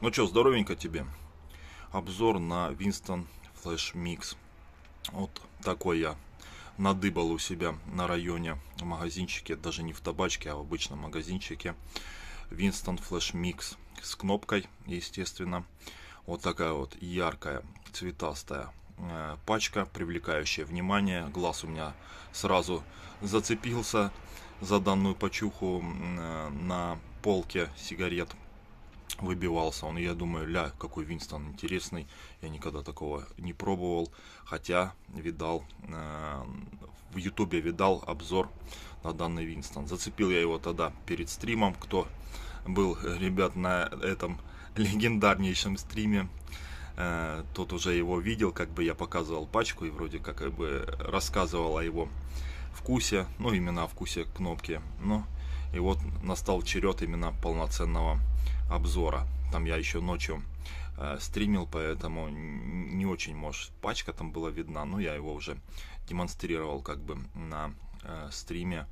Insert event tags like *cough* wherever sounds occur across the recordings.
Ну что, здоровенько тебе. Обзор на Winston Flash Mix. Вот такой я надыбал у себя на районе в магазинчике, даже не в табачке, а в обычном магазинчике. Winston Flash Mix с кнопкой, естественно. Вот такая вот яркая, цветастая э, пачка, привлекающая внимание. Глаз у меня сразу зацепился за данную почуху э, на полке сигарет выбивался он. И я думаю, ля, какой Винстон интересный. Я никогда такого не пробовал. Хотя видал, э, в Ютубе видал обзор на данный Винстон. Зацепил я его тогда перед стримом. Кто был, ребят, на этом *laughs* легендарнейшем стриме, э, тот уже его видел. Как бы я показывал пачку и вроде как э, бы рассказывал о его вкусе. Ну, именно о вкусе кнопки. Но... И вот настал черед именно полноценного обзора. Там я еще ночью э, стримил, поэтому не очень, может, пачка там была видна, но я его уже демонстрировал как бы на э, стриме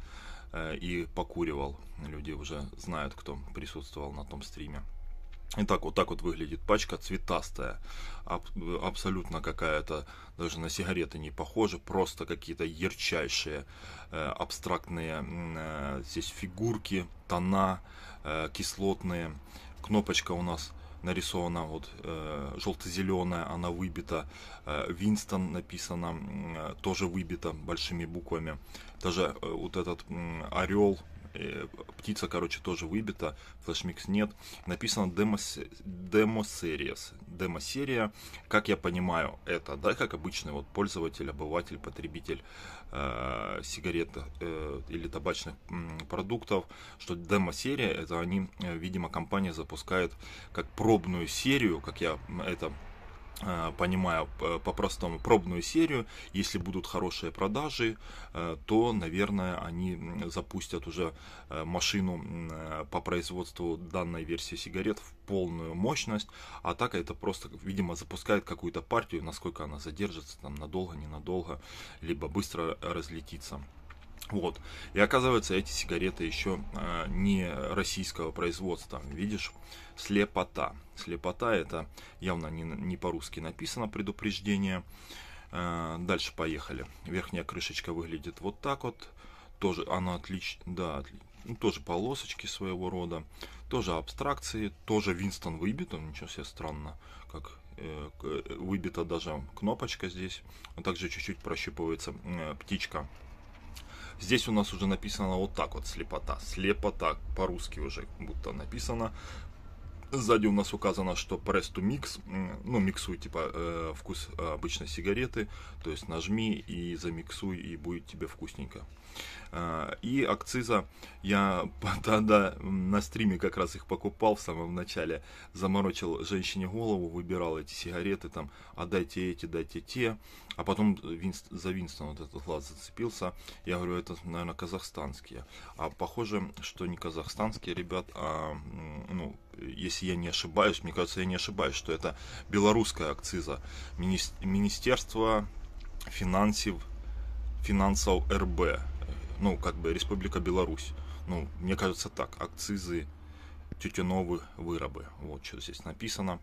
э, и покуривал. Люди уже знают, кто присутствовал на том стриме. Итак, вот так вот выглядит пачка, цветастая, аб- абсолютно какая-то, даже на сигареты не похожа, просто какие-то ярчайшие э, абстрактные э, здесь фигурки, тона э, кислотные. Кнопочка у нас нарисована вот э, желто-зеленая, она выбита. Э, Винстон написано, э, тоже выбита большими буквами. Даже э, вот этот э, орел Э, птица, короче, тоже выбита, флешмикс нет. Написано демо серия Демо-серия, как я понимаю, это, да, как обычный вот пользователь, обыватель, потребитель э, сигарет э, или табачных м, продуктов, что демо-серия, это они, э, видимо, компания запускает как пробную серию, как я это Э, понимая э, по-простому пробную серию, если будут хорошие продажи, э, то, наверное, они запустят уже машину по производству данной версии сигарет в полную мощность, а так это просто, видимо, запускает какую-то партию, насколько она задержится, там, надолго, ненадолго, либо быстро разлетится. Вот. И оказывается, эти сигареты еще э, а, не российского производства. Видишь, слепота. Слепота это явно не, не по-русски написано предупреждение. Э, дальше поехали. Верхняя крышечка выглядит вот так вот. Тоже она отлично, да, отли... ну, тоже полосочки своего рода, тоже абстракции, тоже Винстон выбит, он ничего себе странно, как э, э выбита даже кнопочка здесь, а также чуть-чуть прощупывается э, птичка Здесь у нас уже написано вот так вот слепота. Слепота по-русски уже будто написано. Сзади у нас указано, что press to mix, ну миксуй типа э, вкус э, обычной сигареты, то есть нажми и замиксуй и будет тебе вкусненько. Э, и акциза, я тогда *laughs* на стриме как раз их покупал в самом начале, заморочил женщине голову, выбирал эти сигареты там, а дайте эти, дайте те, а потом Винст, за Винстон вот этот глаз зацепился, я говорю, это наверное казахстанские, а похоже, что не казахстанские ребят, а ну, если я не ошибаюсь, мне кажется, я не ошибаюсь, что это белорусская акциза министерство финансов, финансов РБ, ну, как бы Республика Беларусь. Ну, мне кажется так, акцизы тютюновые вырабы. Вот что здесь написано.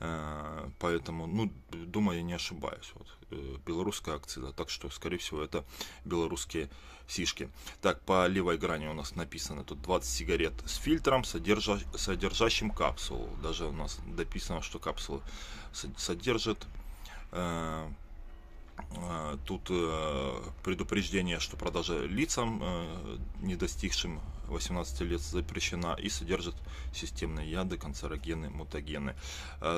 Э, поэтому, ну, думаю, я не ошибаюсь. Вот, э, белорусская акциза. Так что, скорее всего, это белорусские сишки. Так, по левой грани у нас написано тут 20 сигарет с фильтром, содержа... содержащим капсулу. Даже у нас дописано, что капсулы содержит. Э, Э, тут э, предупреждение, что продажа лицам, э, не достигшим 18 лет, запрещена и содержит системные яды, канцерогены, мутагены.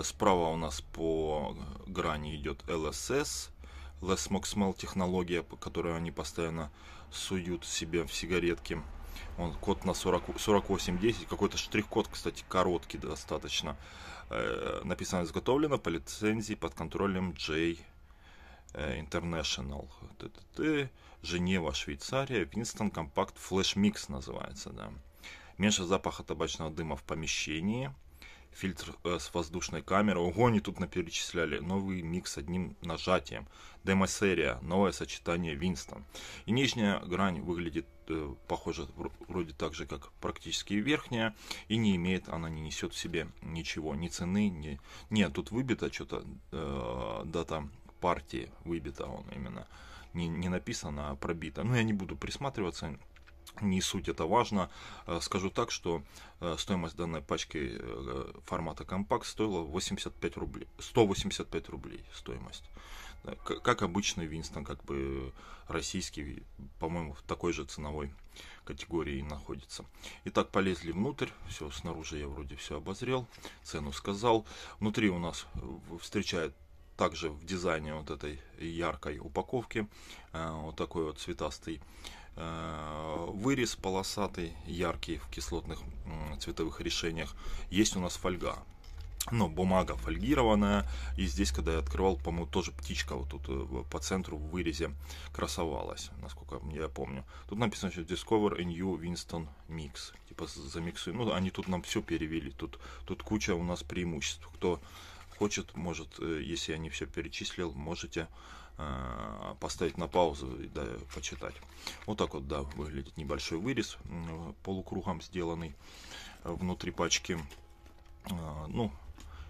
Справа у нас по грани идет ЛСС, Less Smoke Smell технология, которую они постоянно суют себе в сигаретки. Он код на 40, 4810, какой-то штрих-код, кстати, короткий достаточно. Написано изготовлено по лицензии под контролем J. Э, International, ТТТ, Женева, Швейцария, Винстон Компакт Flash микс называется, да. Меньше запаха табачного дыма в помещении, фильтр э, с воздушной камерой. Ого, они тут наперечисляли. Новый микс одним нажатием. Демо-серия, новое сочетание Винстон. И нижняя грань выглядит, э, похоже, вроде так же, как практически верхняя. И не имеет, она не несет в себе ничего. Ни цены, ни... Нет, тут выбита что-то э, дата партии выбита он именно. Не, не написано, а пробито. Но ну, я не буду присматриваться, не суть это важно. Э, скажу так, что э, стоимость данной пачки э, формата компакт стоила 85 рублей. 185 рублей стоимость. Как обычный Винстон, как бы российский, по-моему, в такой же ценовой категории находится. Итак, полезли внутрь. Все, снаружи я вроде все обозрел, цену сказал. Внутри у нас встречает также в дизайне вот этой яркой упаковки э, вот такой вот цветастый э, вырез полосатый, яркий в кислотных цветовых решениях. Есть у нас фольга. но ну, бумага фольгированная. И здесь, когда я открывал, по-моему, тоже птичка вот тут э, по центру в вырезе красовалась, насколько я помню. Тут написано, что Discover a New Winston Mix. Типа замиксуй. Ну, они тут нам все перевели. Тут, тут куча у нас преимуществ. Кто хочет, может, э, если я не все перечислил, можете э, поставить на паузу и да, почитать. Вот так вот, да, выглядит небольшой вырез, э, полукругом сделанный внутри пачки. Ну,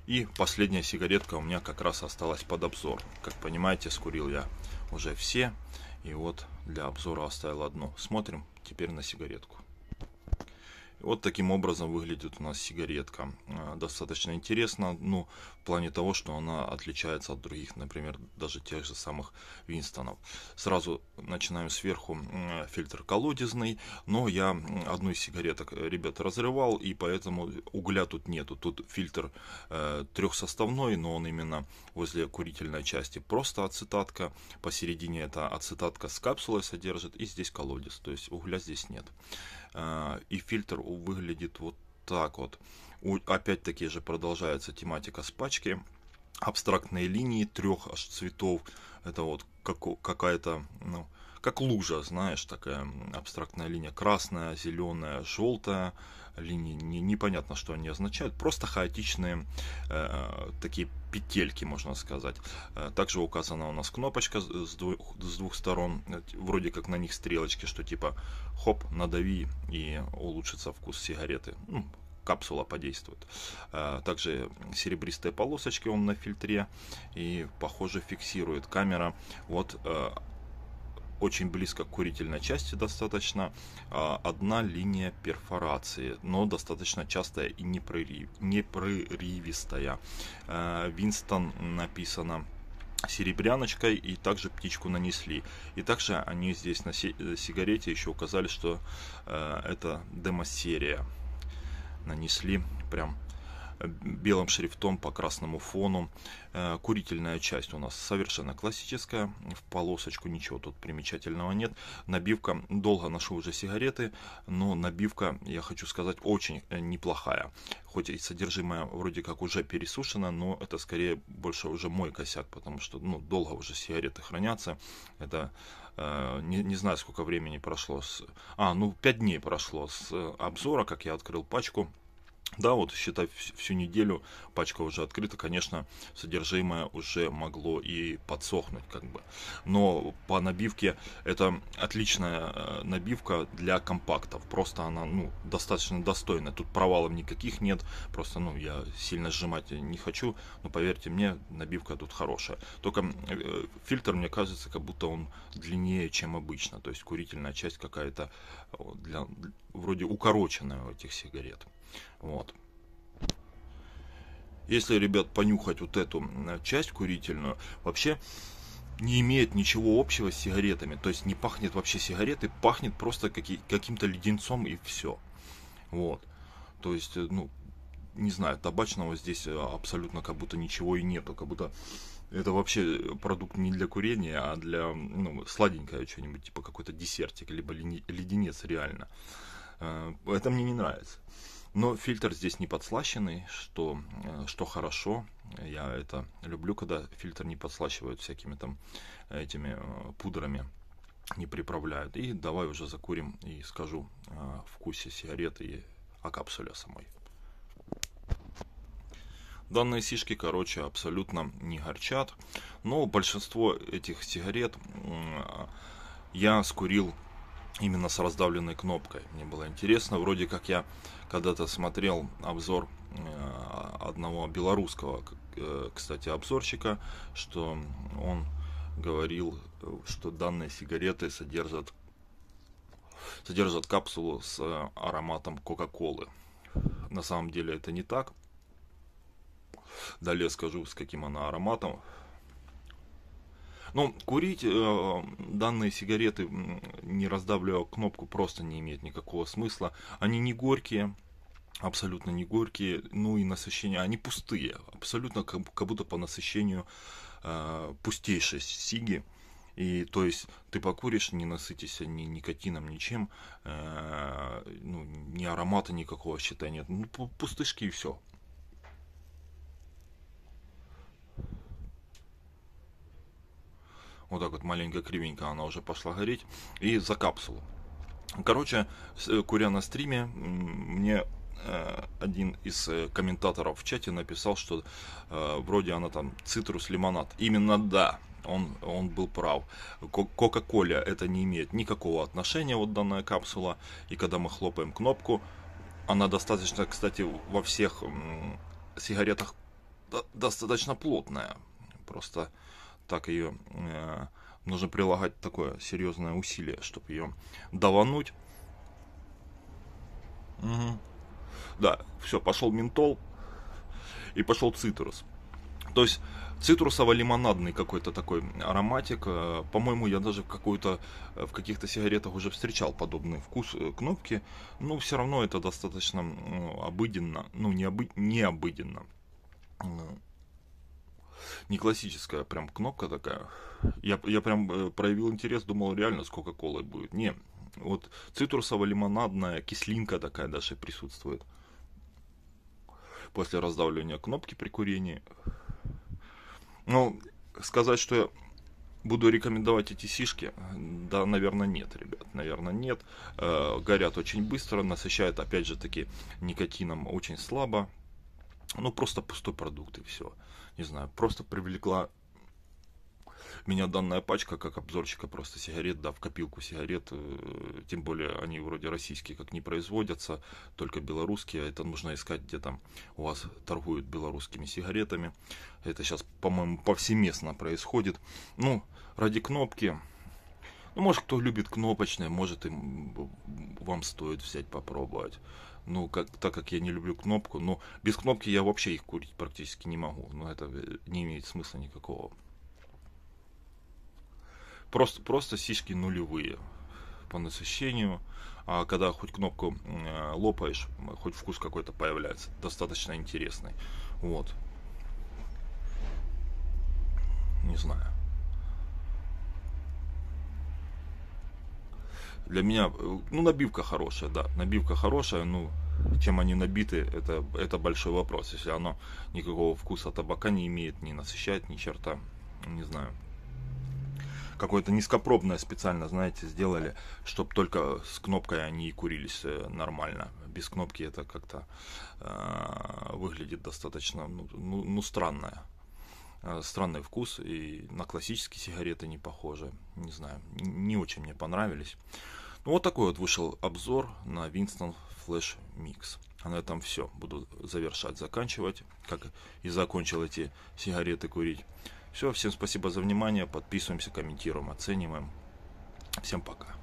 и последняя сигаретка у меня как раз осталась под обзор. Как понимаете, скурил я уже все, и вот для обзора оставил одну. Смотрим теперь на сигаретку. Вот таким образом выглядит у нас сигаретка. А, достаточно интересно, ну, в плане того, что она отличается от других, например, даже тех же самых Винстонов. Сразу начинаем сверху фильтр колодезный, но я одну из сигареток, э, ребят, разрывал, и поэтому угля тут нету. Тут фильтр э, трехсоставной, но он именно возле курительной части просто ацетатка, посередине это ацетатка с капсулой содержит, и здесь колодец, то есть угля здесь нет. А, и фильтр выглядит вот так вот. Опять-таки же продолжается тематика с пачки. Абстрактные линии трех аж цветов. Это вот какая-то ну, как лужа, знаешь, такая абстрактная линия. Красная, зеленая, желтая линии, не, непонятно, что они означают, просто хаотичные э, э такие петельки, можно сказать. Э, также указана у нас кнопочка с двух, с двух сторон, э, вроде как на них стрелочки, что типа хоп, надави и улучшится вкус сигареты. Ну, капсула подействует. также серебристые полосочки он на фильтре и, похоже, фиксирует камера. Вот очень близко к курительной части достаточно а, одна линия перфорации, но достаточно частая и непрерывистая. Э, Винстон написано серебряночкой и также птичку нанесли. И также они здесь на э, сигарете еще указали, что э, это демо серия Нанесли прям белым шрифтом по красному фону. Э, курительная часть у нас совершенно классическая, в полосочку ничего тут примечательного нет. Набивка, долго ношу уже сигареты, но набивка, я хочу сказать, очень э, неплохая. Хоть и содержимое вроде как уже пересушено, но это скорее больше уже мой косяк, потому что ну, долго уже сигареты хранятся. Это э, не, не знаю, сколько времени прошло. С... А, ну, 5 дней прошло с обзора, как я открыл пачку. Да, вот считай всю неделю пачка уже открыта, конечно, содержимое уже могло и подсохнуть, как бы. Но по набивке это отличная э, набивка для компактов. Просто она, ну, достаточно достойная. Тут провалов никаких нет. Просто, ну, я сильно сжимать не хочу. Но поверьте мне, набивка тут хорошая. Только э, фильтр, мне кажется, как будто он длиннее, чем обычно. То есть курительная часть какая-то э, для, вроде укороченная у этих сигарет. Вот. Если, ребят, понюхать вот эту часть курительную, вообще не имеет ничего общего с сигаретами. То есть не пахнет вообще сигареты, пахнет просто каким-то леденцом и все. Вот. То есть, э, ну, не знаю, табачного здесь э, абсолютно как будто ничего и нету. Как будто это вообще продукт не для курения, а для ну, сладенькое что-нибудь, типа какой-то десертик, либо леденец реально. Э, это мне не нравится. Но фильтр здесь не подслащенный, что, э, что хорошо. Я это люблю, когда фильтр не подслащивают всякими там этими э, пудрами, не приправляют. И давай уже закурим и скажу о э, вкусе сигареты и о капсуле самой. Данные сишки, короче, абсолютно не горчат. Но большинство этих сигарет я скурил именно с раздавленной кнопкой. Мне было интересно, вроде как я когда-то смотрел обзор э, одного белорусского, э, кстати, обзорщика, что он говорил, что данные сигареты содержат, содержат капсулу с ароматом Кока-Колы. На самом деле это не так. Далее скажу, с каким она ароматом. Но ну, курить э, данные сигареты, не раздавливая кнопку, просто не имеет никакого смысла. Они не горькие, абсолютно не горькие, ну и насыщение, они пустые, абсолютно как, как будто по насыщению э, пустейшие сиги. И то есть ты покуришь, не насытишься ни никотином, ничем, э, ну, ни аромата никакого считай нет. Ну, пустышки и все. вот так вот маленько кривенько она уже пошла гореть, и за капсулу. Короче, э, куря на стриме, мне э, один из э, комментаторов в чате написал, что э, вроде она там цитрус лимонад. Именно да, он, он был прав. Кока-коля это не имеет никакого отношения, вот данная капсула. И когда мы хлопаем кнопку, она достаточно, кстати, во всех сигаретах достаточно плотная. Просто так ее э, нужно прилагать такое серьезное усилие, чтобы ее давануть. Угу. Да, все, пошел ментол и пошел цитрус. То есть цитрусово-лимонадный какой-то такой ароматик. Э, по-моему, я даже в, какую-то, э, в каких-то сигаретах уже встречал подобный вкус э, кнопки. Но все равно это достаточно обыденно, ну не, обы... не обыденно не классическая, а прям кнопка такая. Я, я прям э, проявил интерес, думал, реально сколько колы будет. Не, вот цитрусово-лимонадная кислинка такая даже присутствует. После раздавливания кнопки при курении. Ну, сказать, что я буду рекомендовать эти сишки? Да, наверное, нет, ребят, наверное, нет. Э, горят очень быстро, насыщают, опять же таки, никотином очень слабо ну просто пустой продукт и все. Не знаю, просто привлекла меня данная пачка как обзорчика просто сигарет, да, в копилку сигарет, э, тем более они вроде российские как не производятся, только белорусские, это нужно искать где там у вас торгуют белорусскими сигаретами, это сейчас, по-моему, повсеместно происходит, ну, ради кнопки, ну, может, кто любит кнопочные, может, им, вам стоит взять попробовать. Ну, как, так как я не люблю кнопку, но ну, без кнопки я вообще их курить практически не могу. Но ну, это э, не имеет смысла никакого. Просто, просто сишки нулевые по насыщению. А когда хоть кнопку э, лопаешь, хоть вкус какой-то появляется. Достаточно интересный. Вот. Не знаю. для меня, э, ну, набивка хорошая, да, набивка хорошая, ну, чем они набиты, это, это большой вопрос. Если оно никакого вкуса табака не имеет, не насыщает ни черта, не знаю. Какое-то низкопробное специально, знаете, сделали, чтобы только с кнопкой они и курились э, нормально. Без кнопки это как-то э, выглядит достаточно, ну, ну, ну странное. Э, странный вкус, и на классические сигареты не похожи. Не знаю, не очень мне понравились. Ну, вот такой вот вышел обзор на Winston Flash Mix. А на этом все. Буду завершать, заканчивать, как и закончил эти сигареты курить. Все, всем спасибо за внимание. Подписываемся, комментируем, оцениваем. Всем пока.